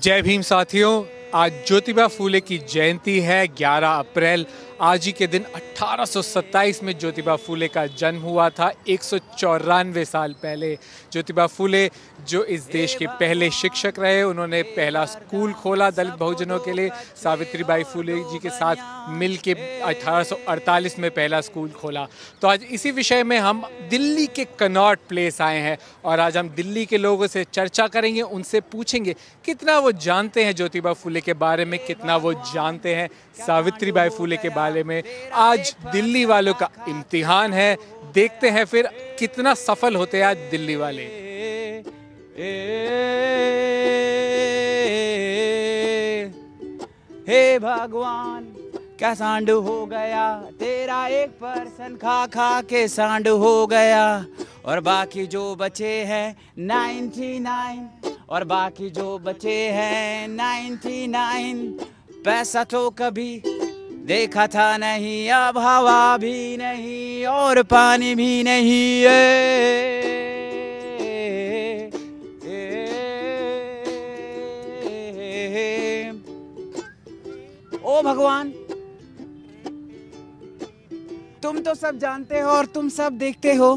जय भीम साथियों आज ज्योतिबा फूले की जयंती है 11 अप्रैल आज ही के दिन 1827 में ज्योतिबा फूले का जन्म हुआ था एक साल पहले ज्योतिबा फूले जो इस देश के पहले शिक्षक रहे उन्होंने पहला स्कूल खोला दलित बहुजनों के लिए सावित्री बाई फूले जी के साथ मिल के 1848 में पहला स्कूल खोला तो आज इसी विषय में हम दिल्ली के कनॉट प्लेस आए हैं और आज हम दिल्ली के लोगों से चर्चा करेंगे उनसे पूछेंगे कितना वो जानते हैं ज्योतिबा फूले के बारे में कितना वो जानते हैं सावित्री बाई फूले के बारे मुकाबले में आज दिल्ली वालों का इम्तिहान है देखते हैं फिर कितना सफल होते हैं आज दिल्ली वाले हे भगवान क्या सांड हो गया तेरा एक पर्सन खा खा के सांड हो गया और बाकी जो बचे हैं नाइन और बाकी जो बचे हैं नाइन पैसा तो कभी देखा था नहीं अब हवा भी नहीं और पानी भी नहीं ए, ओ भगवान तुम तो सब जानते हो और तुम सब देखते हो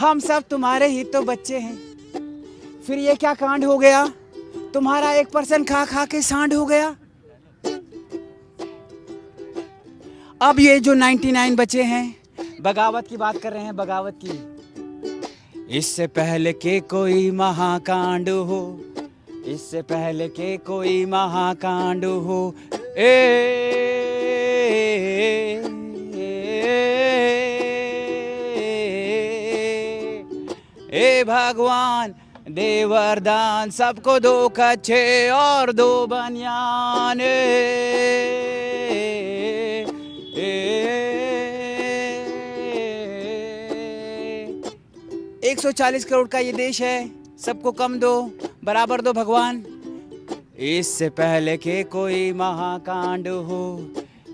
हम सब तुम्हारे ही तो बच्चे हैं फिर ये क्या कांड हो गया तुम्हारा एक पर्सन खा खा के सांड हो गया अब ये जो 99 बचे हैं बगावत की बात कर रहे हैं बगावत की इससे पहले के कोई महाकांड हो इससे पहले के कोई महाकांड हो ए, ए, भगवान देवरदान सबको दो कच्छे और दो बनियान 140 करोड़ का ये देश है सबको कम दो बराबर दो भगवान इससे पहले के कोई महाकांड हो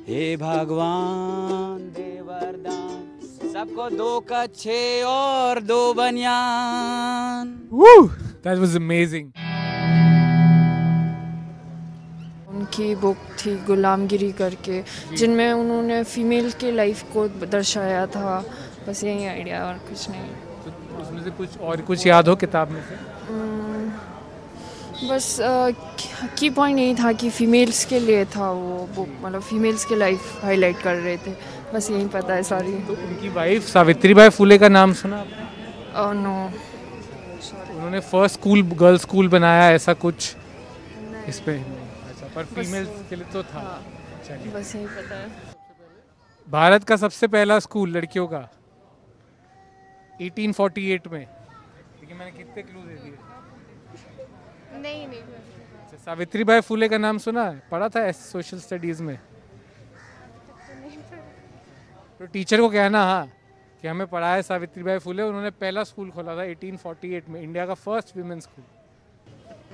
हे भगवान देवरदान सबको दो कच्छे और दो बनियान That was amazing. उनकी बुक थी गुलामगिरी करके जिनमें उन्होंने फीमेल के लाइफ को दर्शाया था बस यही आइडिया और कुछ नहीं में से कुछ और कुछ याद हो किताब में से बस की पॉइंट यही था कि फ़ीमेल्स के लिए था वो बुक मतलब फ़ीमेल्स के लाइफ हाईलाइट कर रहे थे बस यही पता है सारी तो उनकी वाइफ सावित्री बाई फूले का नाम सुना आपने नो oh, उन्होंने फर्स्ट स्कूल गर्ल स्कूल बनाया ऐसा कुछ इस पे अच्छा पर फीमेल्स के लिए तो था हाँ। बस यही पता है भारत का सबसे पहला स्कूल लड़कियों का 1848 में देखिए मैंने कितने क्लू दे दिए नहीं नहीं अच्छा, सावित्री बाई फूले का नाम सुना है पढ़ा था सोशल स्टडीज में तो टीचर को कहना हाँ कि हमें पढ़ाया सावित्री बाई फूले उन्होंने पहला स्कूल खोला था 1848 में इंडिया का फर्स्ट वीमेन स्कूल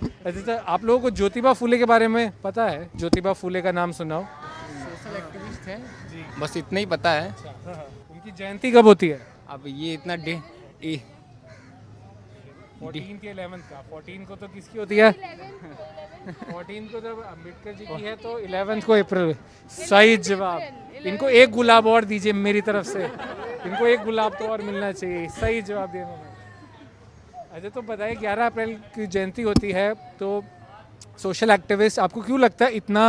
अच्छा सर अच्छा, आप लोगों को ज्योतिबा फूले के बारे में पता है ज्योतिबा फूले का नाम सुनाओ सोशल एक्टिविस्ट हैं बस इतना ही पता है अच्छा, हाँ, हाँ। उनकी जयंती कब होती है अब ये इतना डे फोर्टीन के इलेवन का फोर्टीन को तो किसकी होती है फोर्टीन को जब अम्बेडकर जी की है तो इलेवन को अप्रैल सही जवाब इनको एक गुलाब और दीजिए मेरी तरफ से इनको एक गुलाब तो और मिलना चाहिए सही जवाब दिया उन्होंने अच्छा तो बताइए ग्यारह अप्रैल की जयंती होती है तो सोशल एक्टिविस्ट आपको क्यों लगता है इतना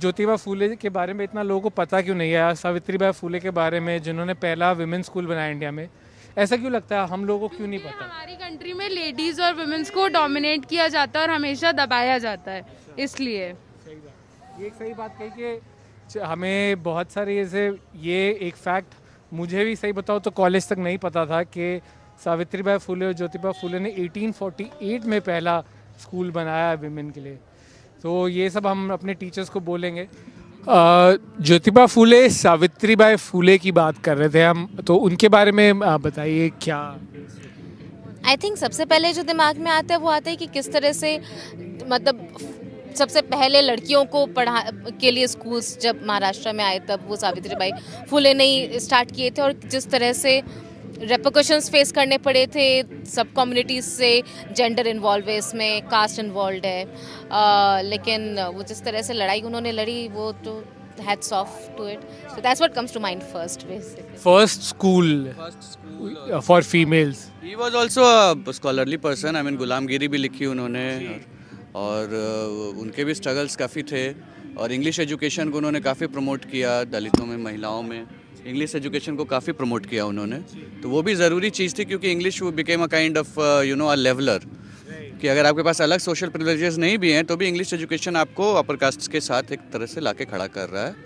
ज्योतिबा फूले के बारे में इतना लोगों को पता क्यों नहीं है सावित्री बाई फूले के बारे में जिन्होंने पहला वुमेन स्कूल बनाया इंडिया में ऐसा क्यों लगता है हम लोगों को क्यों नहीं पता हमारी कंट्री में लेडीज और वुमेन्स को डोमिनेट किया जाता है और हमेशा दबाया जाता है इसलिए ये सही बात कही कि हमें बहुत सारे ऐसे ये एक फैक्ट मुझे भी सही बताओ तो कॉलेज तक नहीं पता था कि सावित्री बाई फूले और ज्योतिबा फूले ने 1848 में पहला स्कूल बनाया है विमेन के लिए तो ये सब हम अपने टीचर्स को बोलेंगे ज्योतिबा फूले सावित्री बाई फूले की बात कर रहे थे हम तो उनके बारे में बताइए क्या आई थिंक सबसे पहले जो दिमाग में आता है वो आता है कि किस तरह से मतलब सबसे पहले लड़कियों को पढ़ा के लिए स्कूल्स जब महाराष्ट्र में आए तब वो सावित्री बाई फूले ने स्टार्ट किए थे और जिस तरह से रेपोकोशन फेस करने पड़े थे सब कम्युनिटीज़ से जेंडर इन्वॉल्व है इसमें कास्ट इन्वॉल्व है आ, लेकिन वो जिस तरह से लड़ाई उन्होंने लड़ी वो तो hats off to it so that's what comes to mind first basically first school, first school uh, uh, for females he was also a गुलामगिरी भी लिखी उन्होंने और uh, उनके भी स्ट्रगल्स काफ़ी थे और इंग्लिश एजुकेशन को उन्होंने काफ़ी प्रमोट किया दलितों में महिलाओं में इंग्लिश एजुकेशन को काफ़ी प्रमोट किया उन्होंने तो वो भी ज़रूरी चीज़ थी क्योंकि इंग्लिश वो became a kind of you know a leveller कि अगर आपके पास अलग सोशल प्रिवेजेस नहीं भी हैं तो भी इंग्लिश एजुकेशन आपको अपर कास्ट के साथ एक तरह से ला खड़ा कर रहा है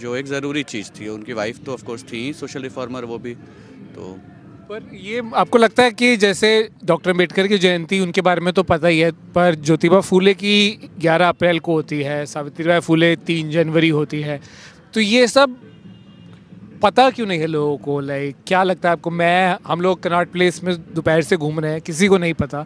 जो एक ज़रूरी चीज़ थी उनकी वाइफ तो ऑफकोर्स थी सोशल रिफॉर्मर वो भी तो पर ये आपको लगता है कि जैसे डॉक्टर अम्बेडकर की जयंती उनके बारे में तो पता ही है पर ज्योतिबा फूले की 11 अप्रैल को होती है सावित्रीबाई फूले 3 जनवरी होती है तो ये सब पता क्यों नहीं है लोगों को लाइक क्या लगता है आपको मैं हम लोग कनाट प्लेस में दोपहर से घूम रहे हैं किसी को नहीं पता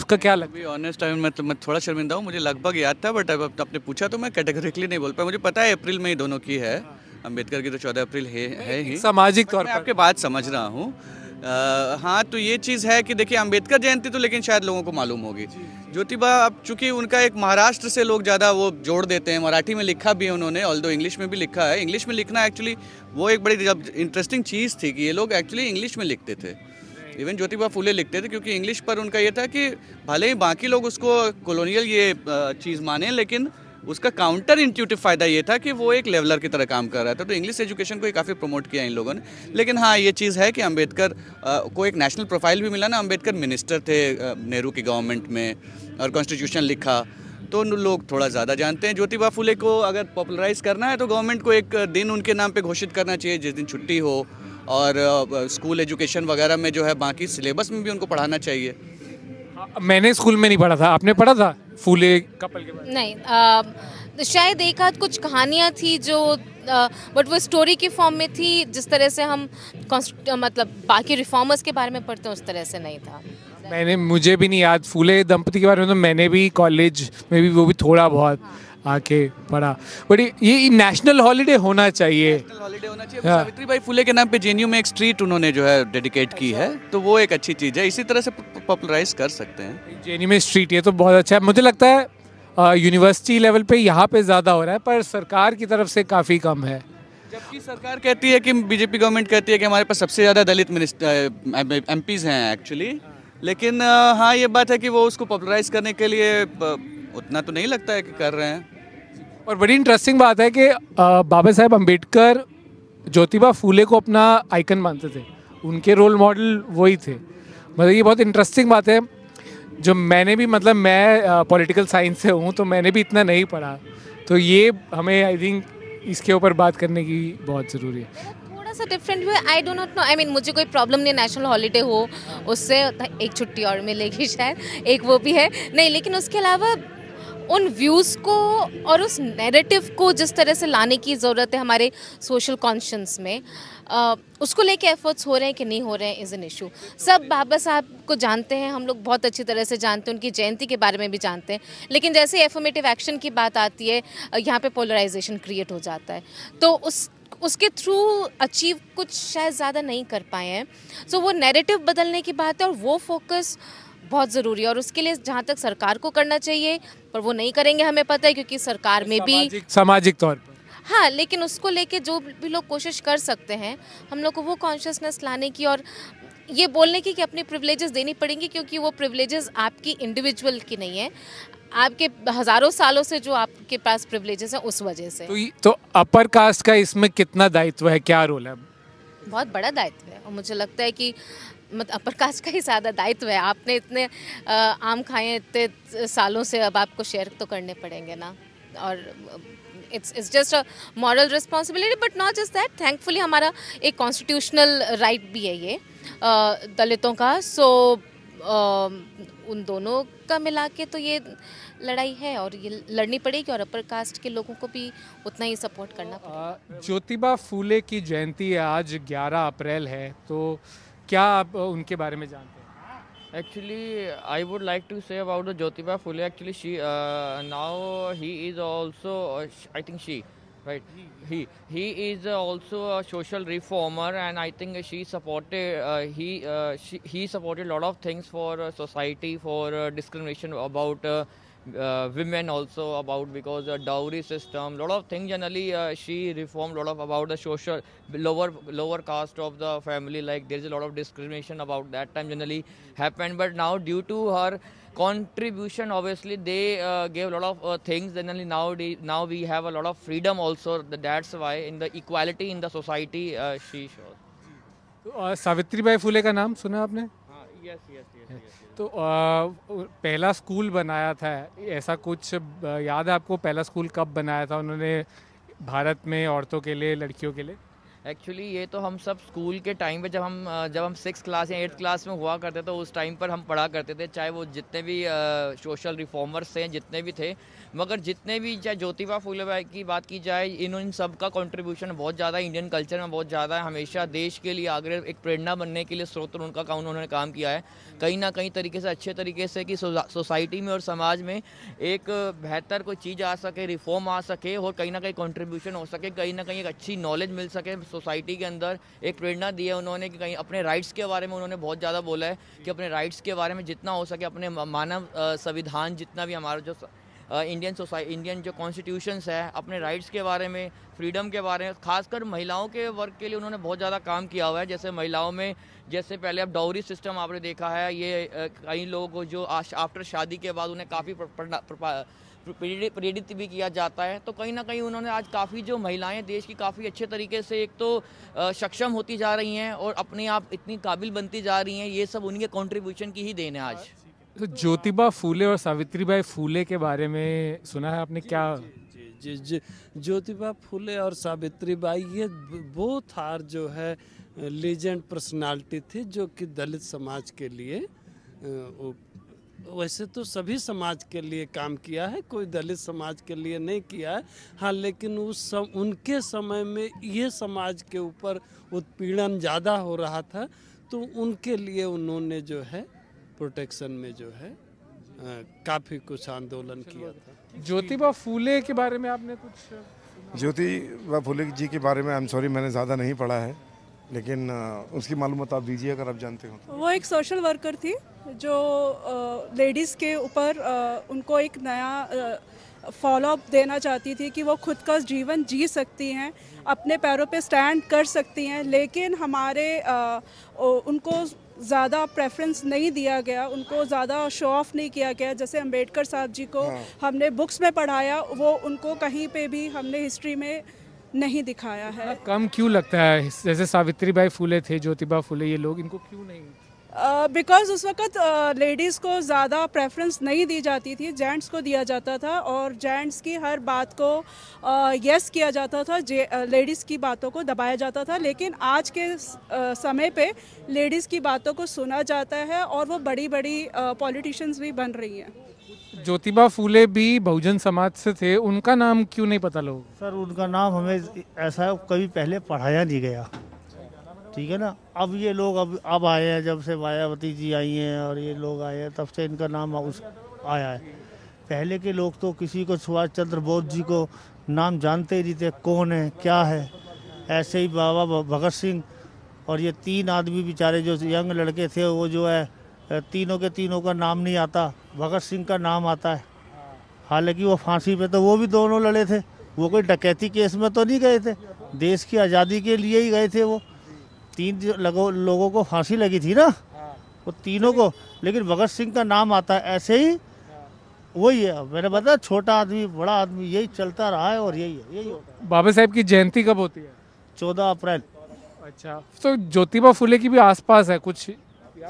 उसका क्या लगता है ऑनेस्ट टाइम मैं तो मैं थोड़ा शर्मिंदा हूँ मुझे लगभग याद था बट अब आपने पूछा तो मैं कैटेगरिकली नहीं बोल पाया मुझे पता है अप्रैल में ही दोनों की है हाँ। अम्बेडकर की तो चौदह अप्रैल है ही सामाजिक तौर पर आपके बात समझ रहा हूँ आ, हाँ तो ये चीज़ है कि देखिए अंबेडकर जयंती तो लेकिन शायद लोगों को मालूम होगी ज्योतिबा अब चूंकि उनका एक महाराष्ट्र से लोग ज़्यादा वो जोड़ देते हैं मराठी में लिखा भी है उन्होंने ऑल दो इंग्लिश में भी लिखा है इंग्लिश में लिखना एक्चुअली वो एक बड़ी जब इंटरेस्टिंग चीज़ थी कि ये लोग एक्चुअली इंग्लिश में लिखते थे इवन ज्योतिबा फूले लिखते थे क्योंकि इंग्लिश पर उनका ये था कि भले ही बाकी लोग उसको कॉलोनियल ये चीज़ माने लेकिन उसका काउंटर इंट्यूटिव फ़ायदा ये था कि वो एक लेवलर की तरह काम कर रहा था तो इंग्लिश तो एजुकेशन को काफ़ी प्रमोट किया इन लोगों ने लेकिन हाँ ये चीज़ है कि अम्बेडकर को एक नेशनल प्रोफाइल भी मिला ना अम्बेडकर मिनिस्टर थे नेहरू की गवर्नमेंट में और कॉन्स्टिट्यूशन लिखा तो लोग थोड़ा ज़्यादा जानते हैं ज्योतिबा फुले को अगर पॉपुलराइज करना है तो गवर्नमेंट को एक दिन उनके नाम पे घोषित करना चाहिए जिस दिन छुट्टी हो और स्कूल एजुकेशन वगैरह में जो है बाकी सिलेबस में भी उनको पढ़ाना चाहिए मैंने स्कूल में नहीं पढ़ा था आपने पढ़ा था फूले कपल के बारे नहीं आ, तो शायद एक आध कुछ कहानियाँ थी जो बट वो स्टोरी के फॉर्म में थी जिस तरह से हम मतलब बाकी रिफॉर्मर्स के बारे में पढ़ते हैं उस तरह से नहीं था मैंने मुझे भी नहीं याद फूले दंपति के बारे में तो मैंने भी कॉलेज में भी वो भी थोड़ा बहुत हाँ। आके पढ़ा बट ये नेशनल हॉलीडे होना चाहिए हॉलीडे होना चाहिए हाँ। सावित्री बाई फुले के नाम पे जेएनयू में एक स्ट्रीट उन्होंने जो है डेडिकेट की है तो वो एक अच्छी चीज़ है इसी तरह से पॉपुलराइज कर सकते हैं जेएनयू में स्ट्रीट ये तो बहुत अच्छा है मुझे लगता है यूनिवर्सिटी लेवल पे यहाँ पे ज़्यादा हो रहा है पर सरकार की तरफ से काफ़ी कम है जबकि सरकार कहती है कि बीजेपी गवर्नमेंट कहती है कि हमारे पास सबसे ज़्यादा दलित मिनिस्टर एम हैं एक्चुअली लेकिन हाँ ये बात है कि वो उसको पॉपुलराइज करने के लिए उतना तो नहीं लगता है कि कर रहे हैं और बड़ी इंटरेस्टिंग बात है कि बाबा साहेब अम्बेडकर ज्योतिबा फूले को अपना आइकन मानते थे उनके रोल मॉडल वही थे मतलब ये बहुत इंटरेस्टिंग बात है जो मैंने भी मतलब मैं पॉलिटिकल साइंस से हूँ तो मैंने भी इतना नहीं पढ़ा तो ये हमें आई थिंक इसके ऊपर बात करने की बहुत ज़रूरी है थोड़ा सा डिफरेंट भी I don't not know I mean मुझे कोई प्रॉब्लम नहीं नेशनल हॉलीडे हो उससे एक छुट्टी और मिलेगी शायद एक वो भी है नहीं लेकिन उसके अलावा उन व्यूज़ को और उस नैरेटिव को जिस तरह से लाने की ज़रूरत है हमारे सोशल कॉन्शंस में आ, उसको लेके एफर्ट्स हो रहे हैं कि नहीं हो रहे हैं इज़ एन इशू सब बाबा साहब को जानते हैं हम लोग बहुत अच्छी तरह से जानते हैं उनकी जयंती के बारे में भी जानते हैं लेकिन जैसे एफर्मेटिव एक्शन की बात आती है यहाँ पे पोलराइजेशन क्रिएट हो जाता है तो उस उसके थ्रू अचीव कुछ शायद ज़्यादा नहीं कर पाए हैं सो so, वो नैरेटिव बदलने की बात है और वो फोकस बहुत ज़रूरी है और उसके लिए जहाँ तक सरकार को करना चाहिए पर वो नहीं करेंगे हमें पता है क्योंकि सरकार में भी सामाजिक तौर पर हाँ लेकिन उसको लेके जो भी लोग कोशिश कर सकते हैं हम लोग को वो कॉन्शियसनेस लाने की और ये बोलने की कि अपने प्रिवलेजेस देनी पड़ेंगी क्योंकि वो प्रिवलेजेस आपकी इंडिविजुअल की नहीं है आपके हजारों सालों से जो आपके पास प्रिवलेजेस हैं उस वजह से तो, तो अपर कास्ट का इसमें कितना दायित्व है क्या रोल है बहुत बड़ा दायित्व है और मुझे लगता है कि मतलब प्रकाश का ही ज्यादा दायित्व है आपने इतने आम खाए इतने सालों से अब आपको शेयर तो करने पड़ेंगे ना और it's it's just a moral responsibility but not just that thankfully हमारा एक कॉन्स्टिट्यूशनल राइट right भी है ये दलितों का सो उन दोनों का मिला के तो ये लड़ाई है और ये लड़नी पड़ेगी और अपर कास्ट के लोगों को भी उतना ही सपोर्ट करना पड़ेगा ज्योतिबा फूले की जयंती आज 11 अप्रैल है तो क्या आप उनके बारे में जानते हैं actually I would like to say about the Jyotiba Phule actually she now he is also I think she right he he is also social reformer and I think she supported he supported lot of things for society for discrimination about uh, women also about because the dowry system lot of thing generally uh, she reformed lot of about the social lower lower caste of the family like there is a lot of discrimination about that time generally happened but now due to her contribution obviously they uh, gave a lot of uh, things only now now we have a lot of freedom also that's why in the equality in the society uh, she showed Savitri Bai Phule का नाम सुना आपने yes yes तो आ, पहला school बनाया था ऐसा कुछ याद है आपको पहला स्कूल कब बनाया था उन्होंने भारत में औरतों के लिए लड़कियों के लिए एक्चुअली ये तो हम सब स्कूल के टाइम पे जब हम जब हम सिक्स क्लास या एट्थ क्लास में हुआ करते थे तो उस टाइम पर हम पढ़ा करते थे चाहे वो जितने भी सोशल रिफॉर्मर्स थे जितने भी थे मगर जितने भी चाहे ज्योतिबा फूले भाई की बात की जाए इन उन सब का कॉन्ट्रीब्यूशन बहुत ज़्यादा इंडियन कल्चर में बहुत ज़्यादा है हमेशा देश के लिए आगे एक प्रेरणा बनने के लिए स्रोत उनका काम उन्होंने काम किया है कहीं ना कहीं तरीके से अच्छे तरीके से कि सोसाइटी में और समाज में एक बेहतर कोई चीज़ आ सके रिफॉर्म आ सके और कहीं ना कहीं कॉन्ट्रीब्यूशन हो सके कहीं ना कहीं एक अच्छी नॉलेज मिल सके सोसाइटी के अंदर एक प्रेरणा दी है उन्होंने कि कहीं अपने राइट्स के बारे में उन्होंने बहुत ज़्यादा बोला है कि अपने राइट्स के बारे में जितना हो सके अपने मानव संविधान जितना भी हमारा जो इंडियन सोसाइटी इंडियन जो कॉन्स्टिट्यूशंस है अपने राइट्स के बारे में फ्रीडम के बारे में खासकर महिलाओं के वर्ग के लिए उन्होंने बहुत ज़्यादा काम किया हुआ है जैसे महिलाओं में जैसे पहले अब डाउरी सिस्टम आपने देखा है ये कई लोग जो आफ्टर शादी के बाद उन्हें काफ़ी प्रेरित भी किया जाता है तो कहीं ना कहीं उन्होंने आज काफ़ी जो महिलाएं देश की काफ़ी अच्छे तरीके से एक तो सक्षम होती जा रही हैं और अपने आप इतनी काबिल बनती जा रही हैं ये सब उनके कॉन्ट्रीब्यूशन की ही देन है आज तो ज्योतिबा फूले और सावित्री बाई फूले के बारे में सुना है आपने क्या जी जी ज्योतिबा फूले और सावित्री बाई ये वो थार जो है लेजेंड पर्सनालिटी थी जो कि दलित समाज के लिए वैसे तो सभी समाज के लिए काम किया है कोई दलित समाज के लिए नहीं किया है हाँ लेकिन उस सम, उनके समय में ये समाज के ऊपर उत्पीड़न ज़्यादा हो रहा था तो उनके लिए उन्होंने जो है प्रोटेक्शन में जो है काफ़ी कुछ आंदोलन किया अच्छा। था ज्योतिबा फूले के बारे में आपने कुछ ज्योतिबा फूले जी के बारे में आई एम सॉरी मैंने ज़्यादा नहीं पढ़ा है लेकिन उसकी मालूम आप दीजिए अगर आप जानते हो तो। वो एक सोशल वर्कर थी जो लेडीज़ के ऊपर उनको एक नया फॉलोअप देना चाहती थी कि वो खुद का जीवन जी सकती हैं अपने पैरों पे स्टैंड कर सकती हैं लेकिन हमारे उनको ज़्यादा प्रेफरेंस नहीं दिया गया उनको ज़्यादा शो ऑफ नहीं किया गया जैसे अंबेडकर साहब जी को हाँ। हमने बुक्स में पढ़ाया वो उनको कहीं पे भी हमने हिस्ट्री में नहीं दिखाया है कम क्यों लगता है जैसे सावित्री बाई फूले थे ज्योतिबा फूले ये लोग इनको क्यों नहीं बिकॉज उस वक्त लेडीज़ को ज़्यादा प्रेफरेंस नहीं दी जाती थी जेंट्स को दिया जाता था और जेंट्स की हर बात को यस किया जाता था लेडीज़ की बातों को दबाया जाता था लेकिन आज के समय पे लेडीज़ की बातों को सुना जाता है और वो बड़ी बड़ी पॉलिटिशियंस भी बन रही हैं ज्योतिबा फूले भी बहुजन समाज से थे उनका नाम क्यों नहीं पता लोग सर उनका नाम हमें ऐसा कभी पहले पढ़ाया नहीं गया ठीक है ना अब ये लोग अब अब आए हैं जब से मायावती जी आई हैं और ये लोग आए हैं तब से इनका नाम उस आया है पहले के लोग तो किसी को सुभाष चंद्र बोस जी को नाम जानते ही नहीं थे कौन है क्या है ऐसे ही बाबा भगत सिंह और ये तीन आदमी बेचारे जो यंग लड़के थे वो जो है तीनों के तीनों का नाम नहीं आता भगत सिंह का नाम आता है हालांकि वो फांसी पे तो वो भी दोनों लड़े थे वो कोई डकैती केस में तो नहीं गए थे देश की आज़ादी के लिए ही गए थे वो तीन लगो, लोगों को फांसी लगी थी ना हाँ। वो तीनों को लेकिन भगत सिंह का नाम आता है ऐसे ही हाँ। वही है मैंने बताया छोटा आदमी बड़ा आदमी यही चलता रहा है और यही है यही बाबा साहेब की जयंती कब होती है चौदह अप्रैल अच्छा तो ज्योतिबा फुले की भी आसपास है कुछ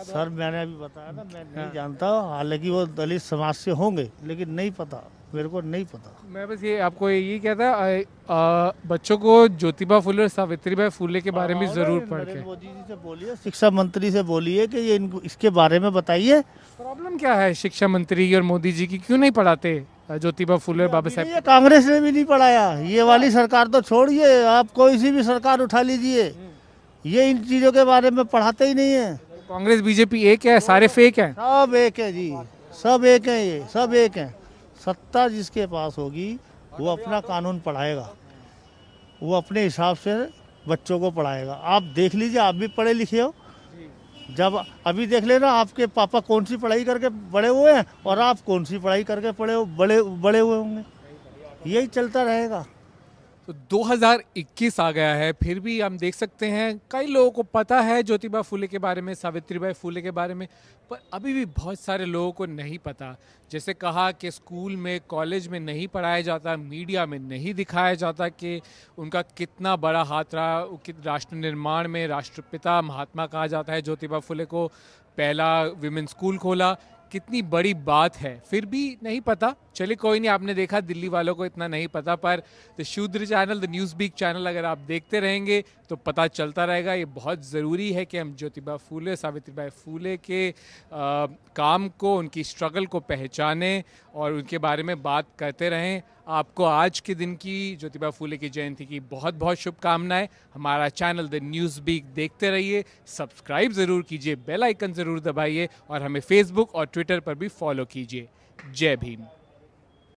सर मैंने अभी बताया ना मैं नहीं हाँ। जानता हालांकि वो दलित समाज से होंगे लेकिन नहीं पता मेरे को नहीं पता मैं बस ये आपको यही कहता है बच्चों को ज्योतिबा फूले और सावित्री बाई फूले के बारे में हाँ, जरूर पढ़ के मोदी जी से बोलिए शिक्षा मंत्री से बोलिए कि ये इनको इसके बारे में बताइए प्रॉब्लम क्या है शिक्षा मंत्री और मोदी जी की क्यों नहीं पढ़ाते ज्योतिबा फूले बाबा साहब कांग्रेस ने भी नहीं पढ़ाया ये अच्छा। वाली सरकार तो छोड़िए आप कोई सी भी सरकार उठा लीजिए हम्म। ये इन चीज़ों के बारे में पढ़ाते ही नहीं है कांग्रेस बीजेपी एक है सारे फेक हैं सब एक है जी सब एक हैं ये सब एक हैं सत्ता जिसके पास होगी वो अपना कानून पढ़ाएगा वो अपने हिसाब से बच्चों को पढ़ाएगा आप देख लीजिए आप भी पढ़े लिखे हो जब अभी देख लेना आपके पापा कौन सी पढ़ाई करके बड़े हुए हैं और आप कौन सी पढ़ाई करके पढ़े बड़े बड़े हुए होंगे यही चलता रहेगा तो 2021 आ गया है फिर भी हम देख सकते हैं कई लोगों को पता है ज्योतिबा फूले के बारे में सावित्रीबाई फूले के बारे में पर अभी भी बहुत सारे लोगों को नहीं पता जैसे कहा कि स्कूल में कॉलेज में नहीं पढ़ाया जाता मीडिया में नहीं दिखाया जाता कि उनका कितना बड़ा हाथ रहा राष्ट्र निर्माण में राष्ट्रपिता महात्मा कहा जाता है ज्योतिबा फूले को पहला विमेन स्कूल खोला कितनी बड़ी बात है फिर भी नहीं पता चलिए कोई नहीं आपने देखा दिल्ली वालों को इतना नहीं पता पर the Shudra channel the news beak channel अगर आप देखते रहेंगे तो पता चलता रहेगा ये बहुत ज़रूरी है कि हम ज्योतिबा फूले सावित्रीबाई फूले के आ, काम को उनकी स्ट्रगल को पहचानें और उनके बारे में बात करते रहें आपको आज के दिन की ज्योतिबा फूले की जयंती की बहुत बहुत शुभकामनाएं हमारा चैनल द न्यूज़ बीक देखते रहिए सब्सक्राइब ज़रूर कीजिए बेल आइकन ज़रूर दबाइए और हमें फेसबुक और ट्विटर पर भी फॉलो कीजिए जय भीम